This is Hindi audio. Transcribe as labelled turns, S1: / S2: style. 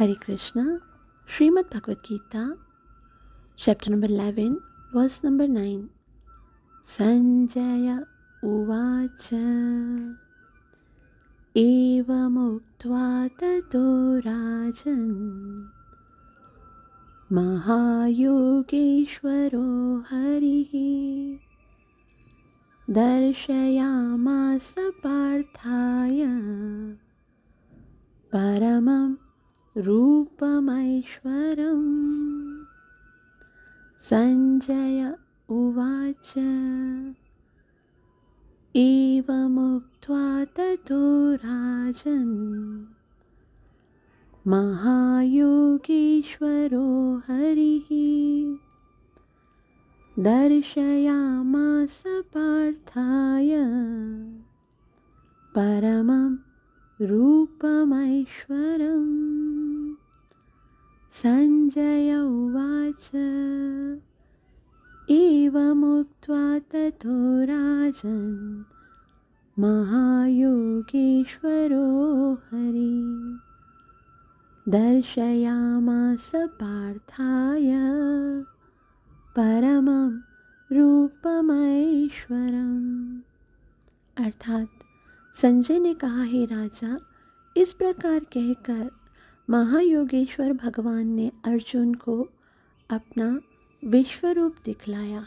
S1: Hare Krishna, Srimad Bhagavad Gita, chapter number 11, verse number 9. Sanjaya Uvacha Evamuktva Tato Rajan Mahayogeshwaro Harihi दर्शयामास पार्थाय परमम् रूपमैश्वरं सञ्जय उवाच एवमुक्त्वा ततो राजन् महायोगेश्वरो हरिः दर्शयामास पार्थाय परमं रूपमैश्वरम् सञ्जय उवाच एवमुक्त्वा ततो राजन् महायोगेश्वरो हरि दर्शयामास पार्थाय परमं रूपमैश्वरम् अर्थात संजय ने कहा हे राजा इस प्रकार कहकर महायोगेश्वर भगवान ने अर्जुन को अपना विश्वरूप दिखलाया